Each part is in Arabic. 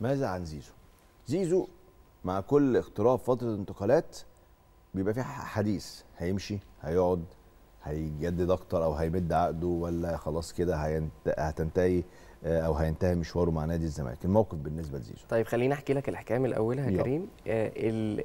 ماذا عن زيزو زيزو مع كل اختراف فتره انتقالات بيبقى فيه حديث هيمشي هيقعد هيجدد اكتر او هيمد عقده ولا خلاص كده هينت... هتنتهي آه، او هينتهي مشواره مع نادي الزمالك الموقف بالنسبه لزيزو طيب خليني احكي لك الحكايه من اولها يا كريم آه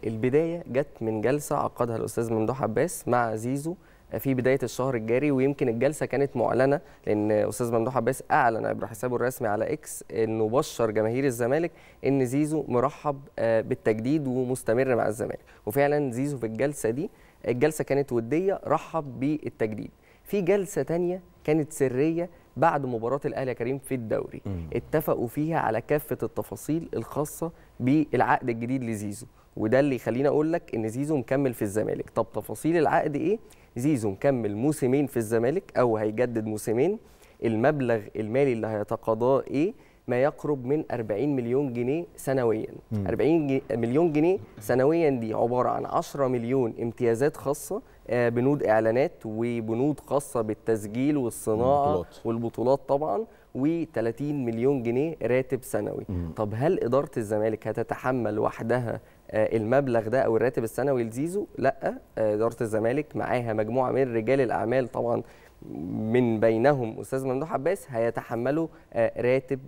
البدايه جت من جلسه عقدها الاستاذ ممدوح عباس مع زيزو في بدايه الشهر الجاري ويمكن الجلسه كانت معلنه لان استاذ ممدوح عباس اعلن عبر حسابه الرسمي على اكس انه بشر جماهير الزمالك ان زيزو مرحب آه، بالتجديد ومستمر مع الزمالك وفعلا زيزو في الجلسه دي الجلسه كانت وديه رحب بالتجديد في جلسه تانية كانت سريه بعد مباراه الاهلي يا كريم في الدوري اتفقوا فيها على كافه التفاصيل الخاصه بالعقد الجديد لزيزو وده اللي يخليني اقول لك ان زيزو مكمل في الزمالك طب تفاصيل العقد ايه زيزو مكمل موسمين في الزمالك او هيجدد موسمين المبلغ المالي اللي هيتقاضاه ايه ما يقرب من 40 مليون جنيه سنويا م. 40 جنيه مليون جنيه سنويا دي عباره عن 10 مليون امتيازات خاصه آه، بنود اعلانات وبنود خاصه بالتسجيل والصناعه والبطولات, والبطولات طبعا و30 مليون جنيه راتب سنوي مم. طب هل إدارة الزمالك هتتحمل وحدها آه، المبلغ ده او الراتب السنوي لزيزو لا آه، اداره الزمالك معاها مجموعه من رجال الاعمال طبعا من بينهم استاذ ممدوح عباس هيتحملوا آه، راتب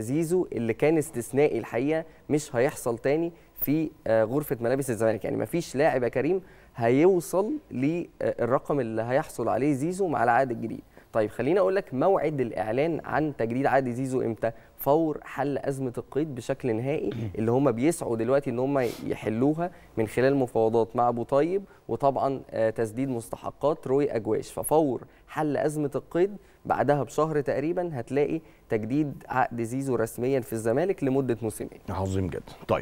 زيزو اللي كان استثنائي الحقيقه مش هيحصل تاني في غرفه ملابس الزمالك يعني مفيش لاعب يا كريم هيوصل للرقم اللي هيحصل عليه زيزو مع العقد الجديد طيب خليني اقول لك موعد الاعلان عن تجديد عقد زيزو امتى فور حل ازمه القيد بشكل نهائي اللي هم بيسعوا دلوقتي ان هم يحلوها من خلال مفاوضات مع ابو طيب وطبعا آه، تسديد مستحقات روي اجواش ففور حل ازمه القيد بعدها بشهر تقريبا هتلاقي تجديد عقد زيزو رسميا في الزمالك لمده موسمين عظيم جدا طيب